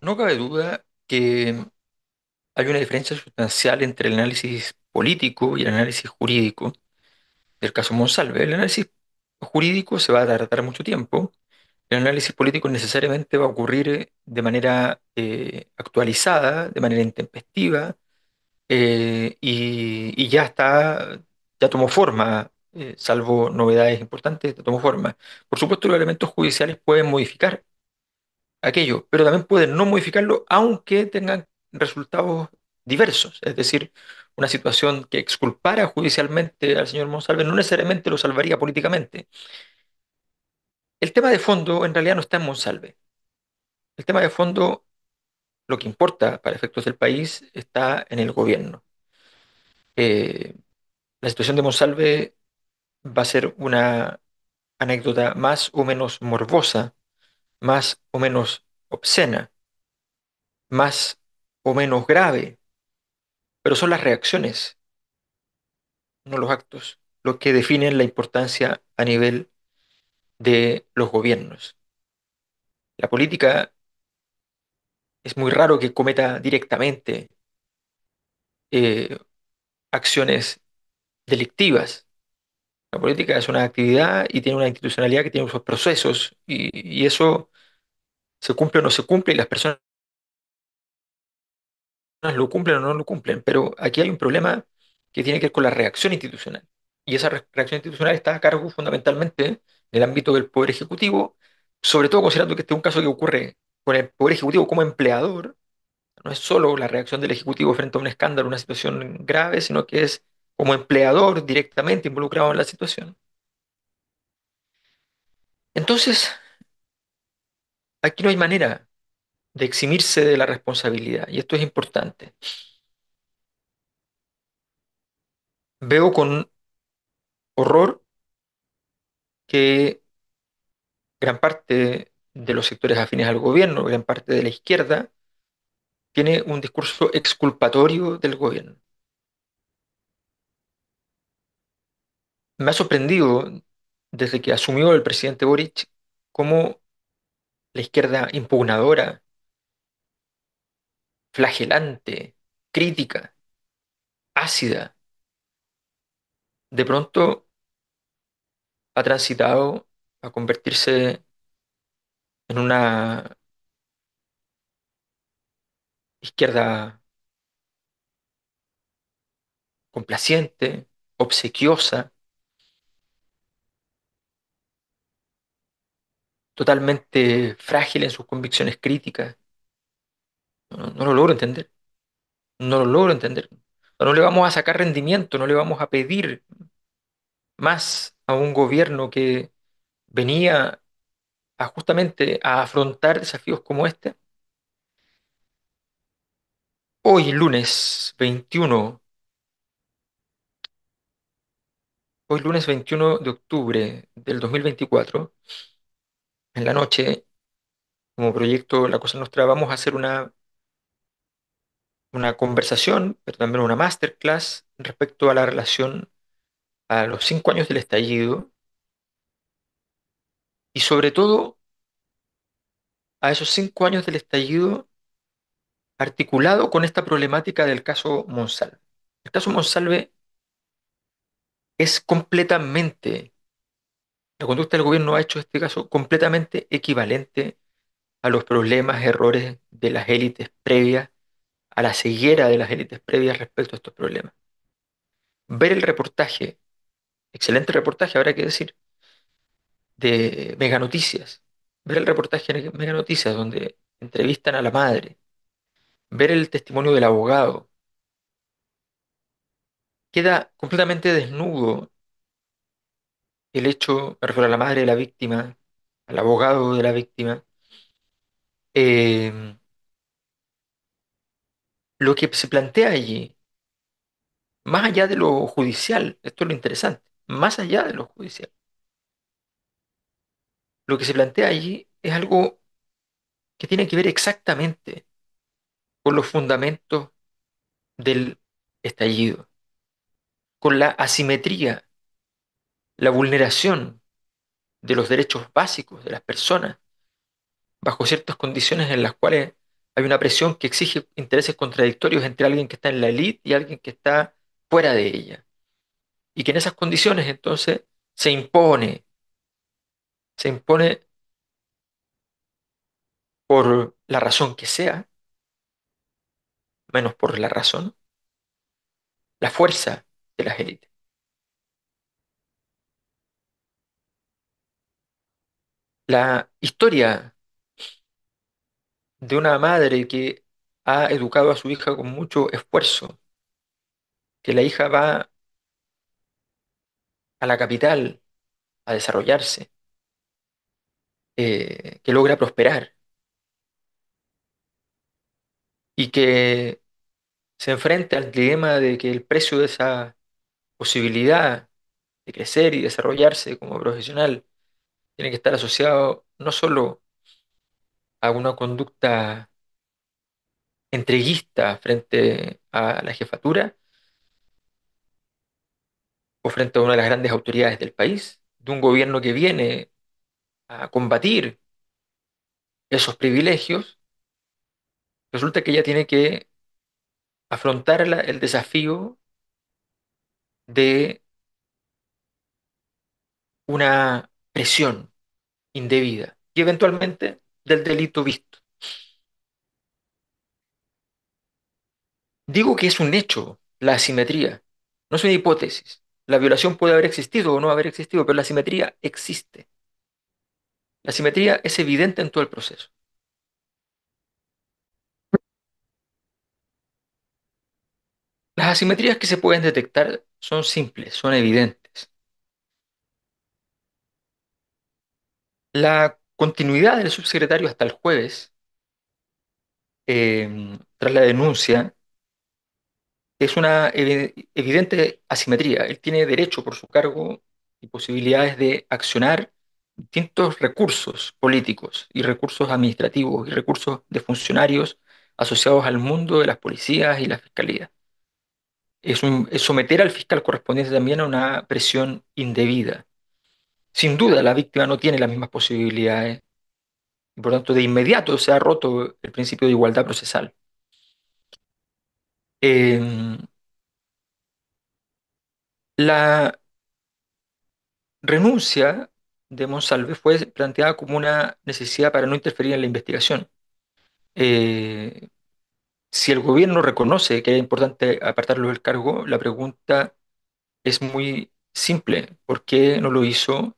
No cabe duda que hay una diferencia sustancial entre el análisis político y el análisis jurídico del caso Monsalve. El análisis jurídico se va a tardar mucho tiempo. El análisis político necesariamente va a ocurrir eh, de manera eh, actualizada, de manera intempestiva, eh, y, ya está, ya tomó forma, salvo novedades importantes, ya tomó forma. Por supuesto, los elementos judiciales pueden modificar aquello, pero también pueden no modificarlo aunque tengan resultados diversos. Es decir, una situación que exculpara judicialmente al señor Monsalve no necesariamente lo salvaría políticamente. El tema de fondo en realidad no está en Monsalve. El tema de fondo, lo que importa para efectos del país, está en el gobierno. Eh, la situación de Monsalve va a ser una anécdota más o menos morbosa más o menos obscena, más o menos grave, pero son las reacciones, no los actos, lo que definen la importancia a nivel de los gobiernos. La política es muy raro que cometa directamente eh, acciones delictivas, la política es una actividad y tiene una institucionalidad que tiene sus procesos y, eso se cumple o no se cumple y las personas lo cumplen o no lo cumplen. Pero aquí hay un problema que tiene que ver con la reacción institucional. Y esa reacción institucional está a cargo fundamentalmente del ámbito del Poder Ejecutivo, sobre todo considerando que este es un caso que ocurre con el Poder Ejecutivo como empleador. No es solo la reacción del Ejecutivo frente a un escándalo, una situación grave, sino que es como empleador directamente involucrado en la situación. Entonces, aquí no hay manera de eximirse de la responsabilidad, y esto es importante. Veo con horror que gran parte de los sectores afines al gobierno, gran parte de la izquierda, tiene un discurso exculpatorio del gobierno. Me ha sorprendido desde que asumió el presidente Boric cómo la izquierda impugnadora, flagelante, crítica, ácida, de pronto ha transitado a convertirse en una izquierda complaciente, obsequiosa, totalmente frágil en sus convicciones críticas. No, lo logro entender. No lo logro entender. No le vamos a sacar rendimiento, no le vamos a pedir más a un gobierno que venía justamente a afrontar desafíos como este. Hoy, lunes 21, hoy lunes 21 de octubre del 2024, en la noche, como proyecto La Cosa Nuestra, vamos a hacer una, una conversación, pero también una masterclass respecto a la relación a los cinco años del estallido y sobre todo a esos cinco años del estallido articulado con esta problemática del caso Monsalve. El caso Monsalve es completamente la conducta del gobierno ha hecho este caso completamente equivalente a los problemas, errores de las élites previas, a la ceguera de las élites previas respecto a estos problemas. Ver el reportaje, excelente reportaje, habrá que decir, de Mega Noticias. Ver el reportaje de Mega Noticias, donde entrevistan a la madre. Ver el testimonio del abogado. Queda completamente desnudo el hecho, me refiero a la madre de la víctima, al abogado de la víctima, em, lo que se plantea allí, más allá de lo judicial, esto es lo interesante, más allá de lo judicial, lo que se plantea allí es algo que tiene que ver exactamente con los fundamentos del estallido, con la asimetría la vulneración de los derechos básicos de las personas bajo ciertas condiciones en las cuales hay una presión que exige intereses contradictorios entre alguien que está en la élite y alguien que está fuera de ella. Y que en esas condiciones entonces se impone, se impone por la razón que sea, menos por la razón, la fuerza de las élites. La historia de una madre que ha educado a su hija con mucho esfuerzo, que la hija va a la capital a desarrollarse, eh, que logra prosperar y que se enfrenta al dilema de que el precio de esa posibilidad de crecer y desarrollarse como profesional tiene que estar asociado no solo a una conducta entreguista frente a la jefatura o frente a una de las grandes autoridades del país, de un gobierno que viene a combatir esos privilegios, resulta que ella tiene que afrontar el desafío de una presión indebida y eventualmente del delito visto. Digo que es un hecho la asimetría, no es una hipótesis. La violación puede haber existido o no haber existido, pero la asimetría existe. La asimetría es evidente en todo el proceso. Las asimetrías que se pueden detectar son simples, son evidentes. La continuidad del subsecretario hasta el jueves, em, tras la denuncia, es una evidente asimetría. Él tiene derecho por su cargo y posibilidades de accionar distintos recursos políticos y recursos administrativos y recursos de funcionarios asociados al mundo de las policías y la fiscalía. es someter al fiscal correspondiente también a una presión indebida sin duda la víctima no tiene las mismas posibilidades. Y por tanto, de inmediato se ha roto el principio de igualdad procesal. Em, la renuncia de Monsalve fue planteada como una necesidad para no interferir en la investigación. Eh, si el gobierno reconoce que es importante apartarlo del cargo, la pregunta es muy simple. ¿Por qué no lo hizo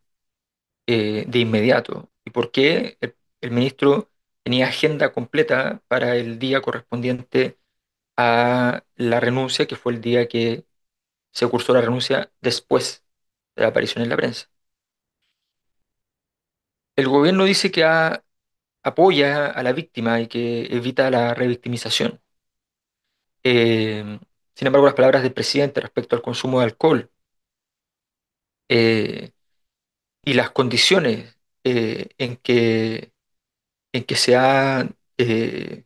eh, de inmediato y por qué el, ministro tenía agenda completa para el día correspondiente a la renuncia, que fue el día que se cursó la renuncia después de la aparición en la prensa. El gobierno dice que apoya a la víctima y que evita la revictimización. Eh, sin embargo, las palabras del presidente respecto al consumo de alcohol eh, y las condiciones eh, en, que, en que se ha, eh,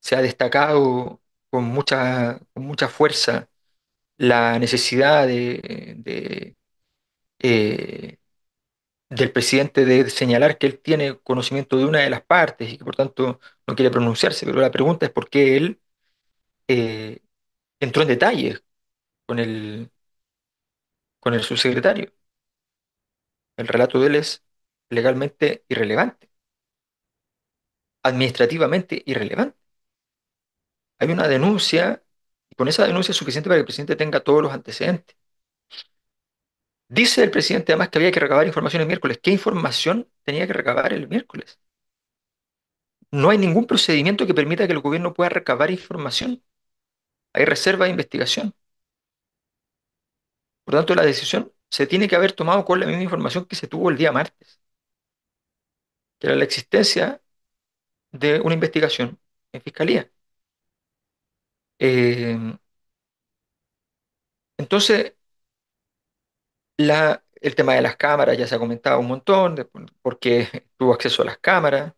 se ha destacado con mucha, con mucha fuerza la necesidad de, eh, del presidente de señalar que él tiene conocimiento de una de las partes y que por tanto no quiere pronunciarse, pero la pregunta es por qué él entró en detalles con el, con el subsecretario. El relato de él es legalmente irrelevante, administrativamente irrelevante. Hay una denuncia, y con esa denuncia es suficiente para que el presidente tenga todos los antecedentes. Dice el presidente además que había que recabar información el miércoles. ¿Qué información tenía que recabar el miércoles? No hay ningún procedimiento que permita que el gobierno pueda recabar información. Hay reserva de investigación. Por tanto, la decisión se tiene que haber tomado con la misma información que se tuvo el día martes, que era la existencia de una investigación en fiscalía. Em, entonces, el tema de las cámaras ya se ha comentado un montón, porque tuvo acceso a las cámaras.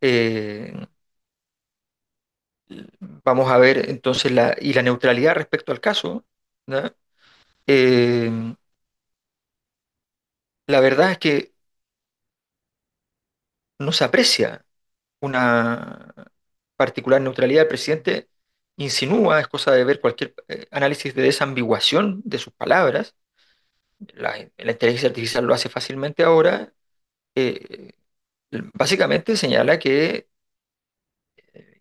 Em, vamos a ver entonces la, y la neutralidad respecto al caso la verdad es que no se aprecia una particular neutralidad. El presidente insinúa, es cosa de ver cualquier eh, análisis de desambiguación de sus palabras. La, inteligencia artificial lo hace fácilmente ahora. Eh, básicamente señala que eh,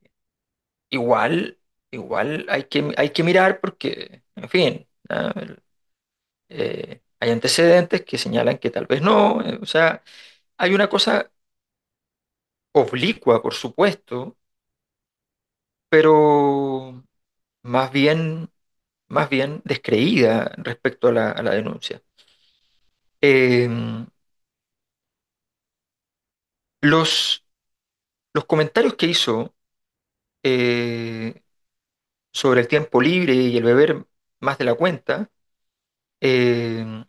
igual, igual hay que, hay que mirar porque, en fin, hay antecedentes que señalan que tal vez no. Eh, o sea, hay una cosa oblicua, por supuesto, pero más bien, más bien descreída respecto a la, denuncia. Em, los, los comentarios que hizo eh, sobre el tiempo libre y el beber más de la cuenta, em,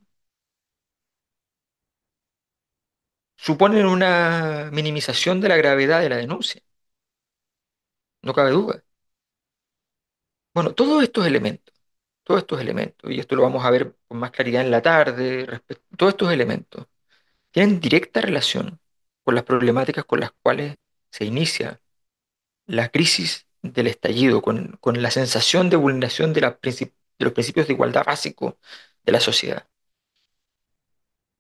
suponen una minimización de la gravedad de la denuncia. No cabe duda. Bueno, todos estos elementos, todos estos elementos, y esto lo vamos a ver con más claridad en la tarde, respecto, todos estos elementos tienen directa relación con las problemáticas con las cuales se inicia la crisis del estallido, con, la sensación de vulneración de, de los principios de igualdad básico de la sociedad.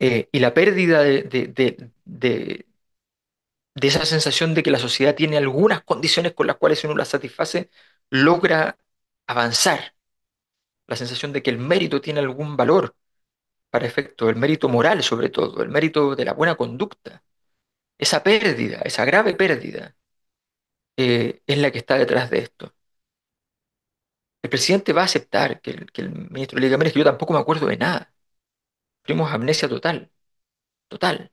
Eh, y la pérdida de, de, esa sensación de que la sociedad tiene algunas condiciones con las cuales uno la satisface, logra avanzar. La sensación de que el mérito tiene algún valor para efecto, el mérito moral sobre todo, el mérito de la buena conducta. Esa pérdida, esa grave pérdida, eh, es la que está detrás de esto. El presidente va a aceptar que el, ministro le diga, mire, yo tampoco me acuerdo de nada Tuvimos amnesia total, total,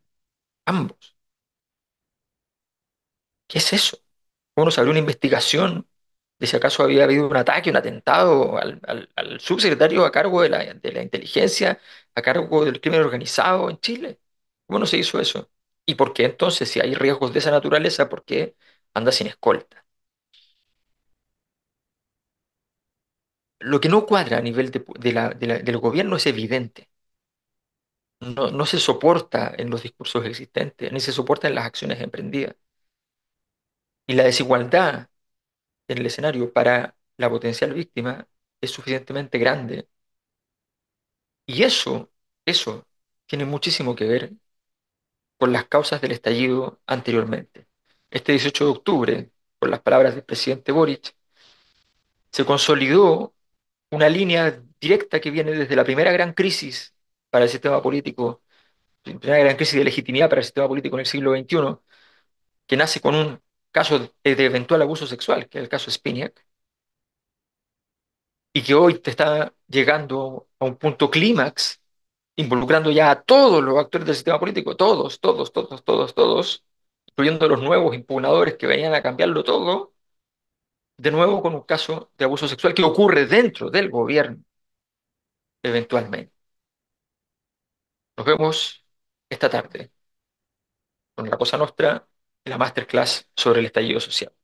ambos. ¿Qué es eso? ¿Cómo se abrió una investigación de si acaso había habido un ataque, un atentado al, subsecretario a cargo de la, inteligencia, a cargo del crimen organizado en Chile. ¿Cómo no se hizo eso? ¿Y por qué entonces, si hay riesgos de esa naturaleza, por qué anda sin escolta? Lo que no cuadra a nivel del gobierno es evidente no, se soporta en los discursos existentes, ni se soporta en las acciones emprendidas. Y la desigualdad en el escenario para la potencial víctima es suficientemente grande. Y eso, eso tiene muchísimo que ver con las causas del estallido anteriormente. Este 18 de octubre, por las palabras del presidente Boric, se consolidó una línea directa que viene desde la primera gran crisis para el sistema político, una gran crisis de legitimidad para el sistema político en el siglo XXI, que nace con un caso de eventual abuso sexual, que es el caso Spiniak, y que hoy te está llegando a un punto clímax, involucrando ya a todos los actores del sistema político, todos, todos, todos, todos, todos, incluyendo los nuevos impugnadores que venían a cambiarlo todo, de nuevo con un caso de abuso sexual que ocurre dentro del gobierno, eventualmente. Nos vemos esta tarde con la Cosa Nuestra, en la masterclass sobre el estallido social.